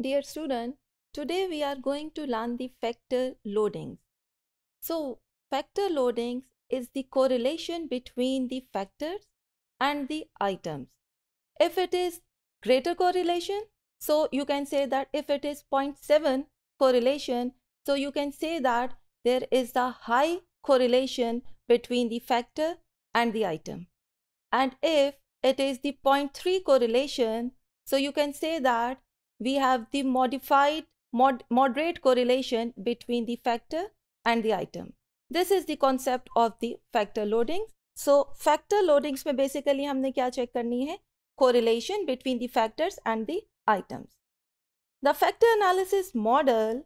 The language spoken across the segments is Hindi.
Dear student, today we are going to learn the factor loadings. So, factor loadings is the correlation between the factors and the items. If it is greater correlation, so you can say that if it is 0.7 correlation, so you can say that there is a high correlation between the factor and the item. And if it is the 0.3 correlation, so you can say that we have the modified mod moderate correlation between the factor and the item. This is the concept of the factor loading So factor loadings mein basically humne kya check karni hai correlation between the factors and the items. The factor analysis model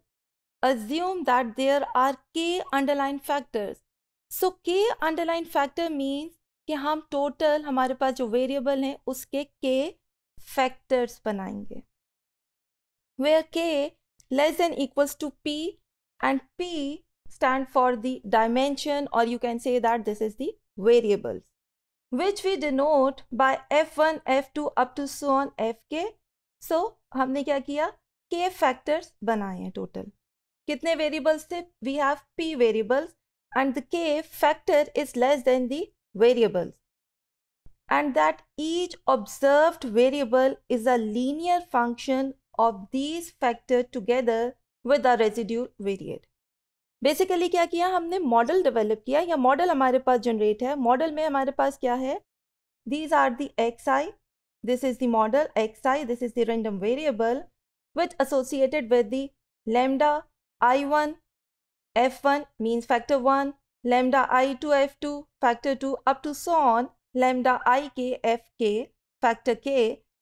assume that there are k underlying factors. So k underlying factor means कि हम टोटल हमारे पास जो वेरिएबल हैं उसके के फैक्टर्स बनाएंगे where k less than equals to p and p stand for the dimension or you can say that this is the variables which we denote by f1 f2 up to so on fk so हमने क्या किया k factors बनाए total कितने variables थे we have p variables and the k factor is less than the variables and that each observed variable is a linear function of these factor together with the residue variate basically क्या किया हमने model develop किया या model हमारे पास generate है model में हमारे पास क्या है these are the xi this is the model xi this is the random variable which associated with the lambda i1 f1 means factor 1 lambda i2 f2 factor 2 up to so on lambda ik fk factor k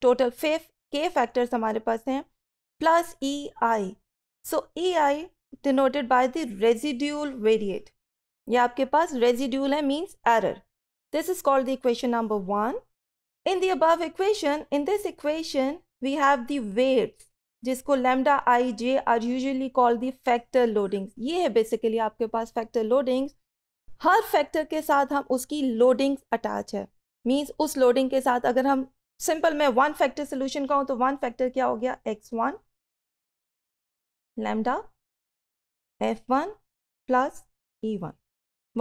total fifth के फैक्टर्स हमारे पास हैं plus E I so E I denoted by the residual variate ये आपके पास रेजिड्यूल है means error this is called the equation number one in the above equation in this equation we have the weights जिसको lambda I J are usually call the factor loadings ये है बेसिकली आपके पास फैक्टर लोडिंग्स हर फैक्टर के साथ हम उसकी लोडिंग्स अटैच है मींस उस लोडिंग के साथ अगर हम सिंपल मैं वन फैक्टर सोल्यूशन कहूँ तो वन फैक्टर क्या हो गया X one lambda F one plus E one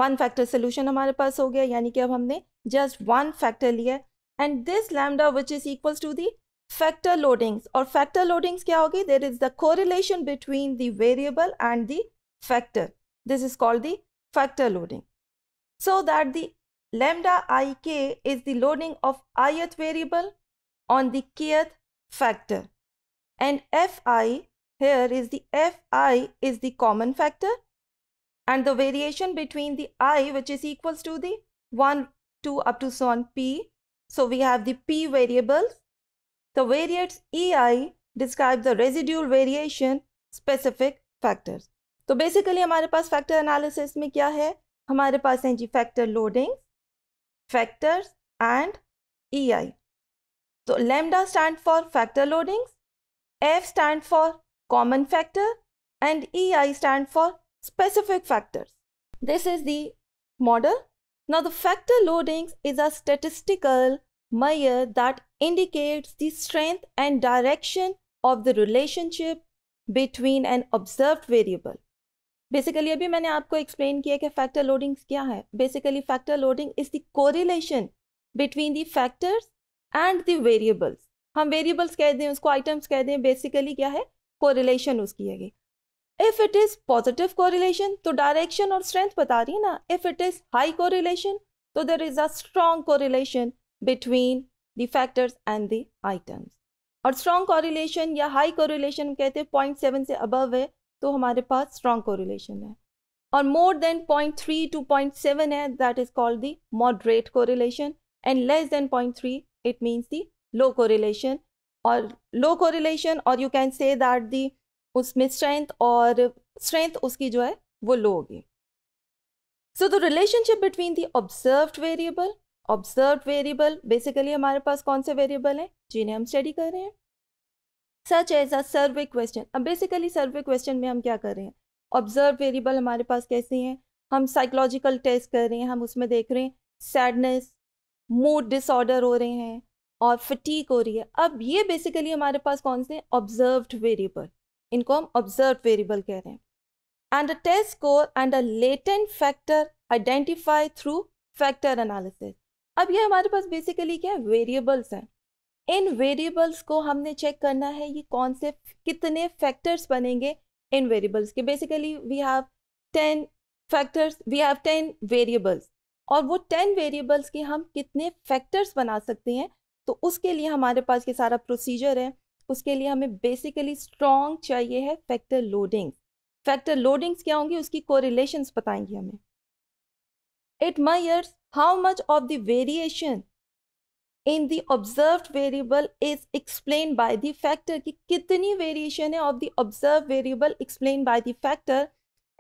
one factor solution हमारे पास हो गया यानी कि अब हमने जस्ट वन फैक्टर लिया and this lambda which is equal to the factor loadings और फैक्टर लोडिंग्स क्या होगी there is the correlation between the variable and the factor this is called the factor loading so that the lambda ik is the loading of ith variable on the kth factor. And fi here is the fi is the common factor and the variation between the i which is equals to the 1, 2 up to so on p. So we have the p variables. The variates ei describe the residual variation specific factors. So basically, हमारे factor analysis एनालिसिस में क्या है हमारे factors and EI. So lambda stand for factor loadings, F stand for common factor and EI stand for specific factors. This is the model. Now the factor loadings is a statistical measure that indicates the strength and direction of the relationship between an observed variable. Basically अभी मैंने आपको एक्सप्लेन किया कि फैक्टर लोडिंग क्या है basically factor loading is the correlation between the factors and the variables हम वेरिएबल्स कह दें उसको आइटम्स कह दें बेसिकली क्या है कोरिलेशन उसकी है if it is positive correlation तो डायरेक्शन और स्ट्रेंथ बता रही है ना if it is high correlation तो there is a strong correlation between the factors and the items और स्ट्रॉन्ग कोरिलेशन या हाई कोरिलेशन कहते हैं पॉइंट सेवन से अबव है तो हमारे पास स्ट्रॉन्ग कोरिलेशन है और more than point three two point seven है that is called the moderate correlation and less than point three it means the low correlation और लो कोरिलेशन और you can say that the उसमें स्ट्रेंथ और स्ट्रेंथ उसकी जो है वो लो होगी so the relationship between the observe variable observe variable basically हमारे पास कौन से वेरिएबल हैं जिन्हें हम स्टडी कर रहे हैं such as a survey question अब बेसिकली सर्वे क्वेश्चन में हम क्या कर रहे हैं ऑब्जर्व वेरिएबल हमारे पास कैसे हैं हम साइकोलॉजिकल टेस्ट कर रहे हैं हम उसमें देख रहे हैं सैडनेस मूड डिसऑर्डर हो रहे हैं और फटीक हो रही है अब ये बेसिकली हमारे पास कौन से ऑब्जर्व्ड वेरिएबल इनको हम ऑब्जर्व वेरिएबल कह रहे हैं and a test score and a latent factor identify through factor analysis अब ये हमारे पास बेसिकली क्या है वेरिएबल्स हैं इन वेरिएबल्स को हमने चेक करना है ये कौन से कितने फैक्टर्स बनेंगे इन वेरिएबल्स के basically we have ten factors we have ten variables और वो टेन वेरिएबल्स के हम कितने फैक्टर्स बना सकते हैं तो उसके लिए हमारे पास ये सारा प्रोसीजर है उसके लिए हमें बेसिकली स्ट्रॉन्ग चाहिए है फैक्टर लोडिंग फैक्टर लोडिंग्स क्या होंगी उसकी कोरिलेशंस बताएंगी हमें it measures how much of the variation in the observe variable is explain by the factor कि कितनी वेरिएशन है of the observe variable explain by the factor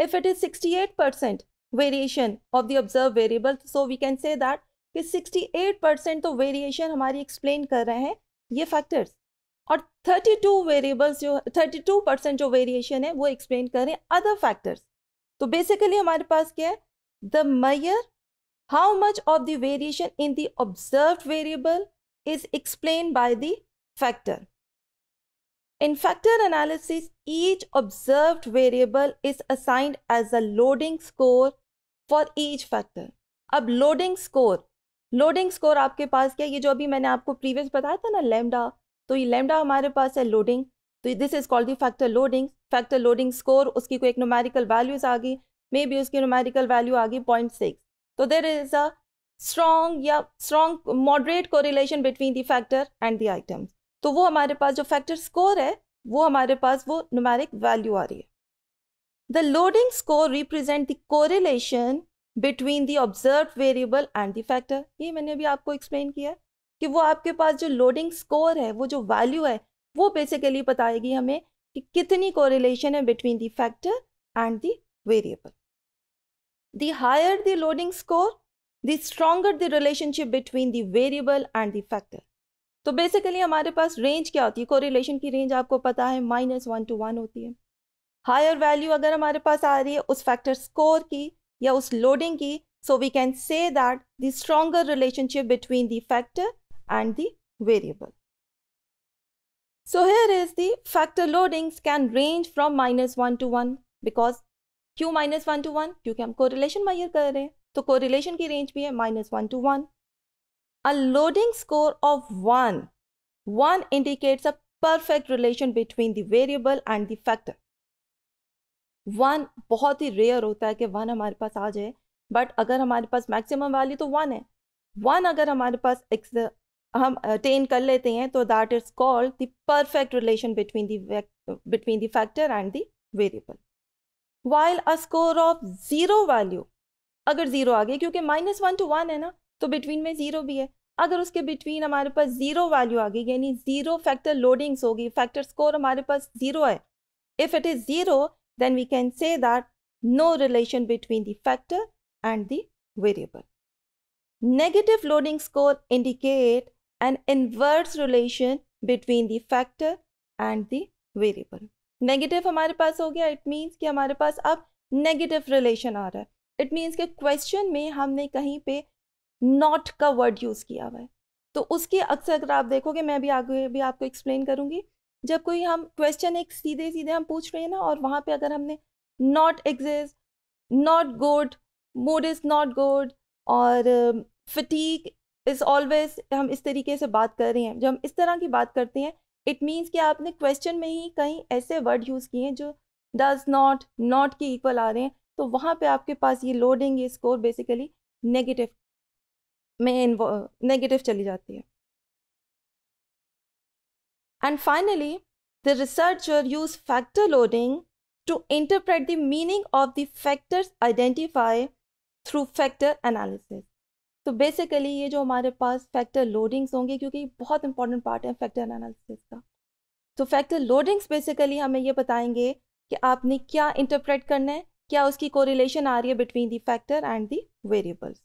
if it is 68 percent variation of the observe variable so we can say that कि 68 परसेंट तो वेरिएशन हमारी एक्सप्लेन कर रहे हैं ये फैक्टर्स और 32 वेरिएबल्स जो 32 परसेंट जो वेरिएशन है वो एक्सप्लेन कर रहे हैं अदर फैक्टर्स तो बेसिकली हमारे पास क्या है the measure How much of the variation in the observed variable is explained by the factor? In factor analysis, each observed variable is assigned as a loading score for each factor. अब loading score, loading score आपके पास क्या ये जो अभी मैंने आपको previous बताया था ना lambda, तो ये lambda हमारे पास है loading, तो this is called the factor loading factor loading score उसकी कोई एक नोमेरिकल वैल्यूज आ गई मे बी उसकी नोमेरिकल वैल्यू आ गई पॉइंट सिक्स तो देर इज अ स्ट्रॉन्ग या strong moderate correlation between the factor and the item तो वो हमारे पास जो फैक्टर स्कोर है वो हमारे पास वो नुमेरिक वैल्यू आ रही है the loading score represent the correlation between the observe variable and the factor ये मैंने अभी आपको एक्सप्लेन किया है कि वो आपके पास जो लोडिंग स्कोर है वो जो वैल्यू है वो बेसिकली बताएगी हमें कि कितनी कोरिलेशन है between the factor and the variable The higher the loading score, the stronger the relationship between the variable and the factor. So basically, our range is correlation. होती range, कोरिलेशन की range one to one. Minus one Higher value, होती है हायर वैल्यू factor score पास आ रही loading. so we can say that the stronger relationship between the factor and the variable. So here is the factor loadings can range from minus 1 to 1 because क्यों माइनस वन टू वन क्योंकि हम कोरिलेशन मैयर कर रहे हैं तो कोरिलेशन की रेंज भी है minus one to one a loading score of one one indicates a perfect relation between the variable and the factor one बहुत ही रेयर होता है कि वन हमारे पास आ जाए बट अगर हमारे पास मैक्सिमम वैल्यू तो वन है वन अगर हमारे पास हम अटेन कर लेते हैं तो that is called the perfect relation between the between the factor and the variable while a score of zero value अगर ज़ीरो आ गई क्योंकि माइनस वन टू वन है ना तो बिटवीन में ज़ीरो भी है अगर उसके बिटवीन हमारे पास ज़ीरो वैल्यू आ गई यानी ज़ीरो फैक्टर लोडिंग्स होगी फैक्टर स्कोर हमारे पास ज़ीरो है if it is zero then we can say that no relation between the factor and the variable negative loading score indicate an inverse relation between the factor and the variable negative हमारे पास हो गया इट मीन्स कि हमारे पास अब नेगेटिव रिलेशन आ रहा है इट मीन्स कि क्वेश्चन में हमने कहीं पे नॉट का वर्ड यूज़ किया हुआ है तो उसके अक्सर अगर आप देखोगे मैं भी आगे भी आपको एक्सप्लेन करूँगी जब कोई हम क्वेश्चन एक सीधे सीधे हम पूछ रहे हैं ना और वहाँ पे अगर हमने not exist not good mood is not good और फटीक इज़ ऑलवेज हम इस तरीके से बात कर रहे हैं जब हम इस तरह की बात करते हैं इट मीन्स कि आपने क्वेश्चन में ही कहीं ऐसे वर्ड यूज़ किए हैं जो डज नॉट नॉट के इक्वल आ रहे हैं तो वहाँ पे आपके पास ये लोडिंग ये स्कोर बेसिकली नेगेटिव में नेगेटिव चली जाती है and finally the researcher use factor loading to interpret the meaning of the factors identify through factor analysis तो बेसिकली ये जो हमारे पास फैक्टर लोडिंग्स होंगे क्योंकि बहुत इंपॉर्टेंट पार्ट है फैक्टर एनालिसिस का तो फैक्टर लोडिंग्स बेसिकली हमें ये बताएंगे कि आपने क्या इंटरप्रेट करना है क्या उसकी कोरिलेशन आ रही है between the factor and the variables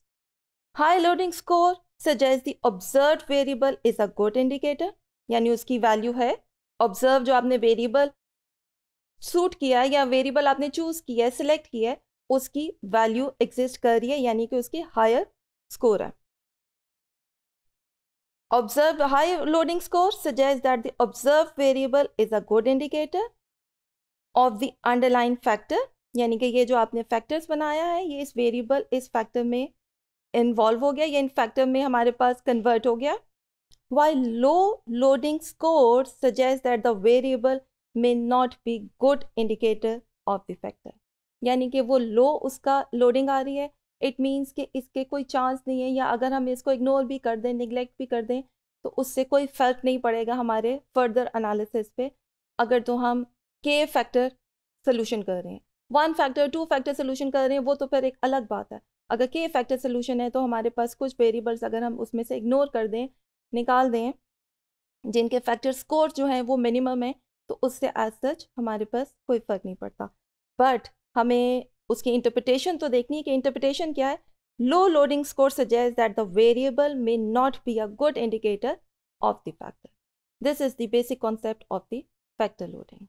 high loading score suggest the observe variable is a good indicator यानी उसकी वैल्यू है ऑब्जर्व जो आपने वेरिएबल सूट किया है या वेरिएबल आपने चूज किया है सिलेक्ट किया है उसकी वैल्यू एग्जिस्ट कर रही है यानी कि उसकी हायर score है Observed high loading score suggests that the observed variable is a good indicator of the underlying factor यानी कि ये जो आपने फैक्टर्स बनाया है ये इस वेरिएबल इस फैक्टर में इन्वॉल्व हो गया या इन फैक्टर में हमारे पास कन्वर्ट हो गया why low loading score suggest that the variable may not be good indicator of the factor यानी कि वो लो उसका लोडिंग आ रही है इट मीन्स कि इसके कोई चांस नहीं है या अगर हम इसको इग्नोर भी कर दें निगलेक्ट भी कर दें तो उससे कोई फ़र्क नहीं पड़ेगा हमारे फर्दर अनालिसिस पे अगर तो हम के फैक्टर सोल्यूशन कर रहे हैं one factor two factor solution कर रहे हैं वो तो फिर एक अलग बात है अगर के फैक्टर सोल्यूशन है तो हमारे पास कुछ वेरिएबल्स अगर हम उसमें से इग्नोर कर दें निकाल दें जिनके फैक्टर स्कोर जो हैं वो मिनिमम है तो उससे एज सच हमारे पास कोई फ़र्क नहीं पड़ता बट हमें उसकी इंटरप्रिटेशन तो देखनी है कि इंटरप्रिटेशन क्या है low loading score suggest that the variable may not be a good indicator of the factor this is the basic concept of the factor loading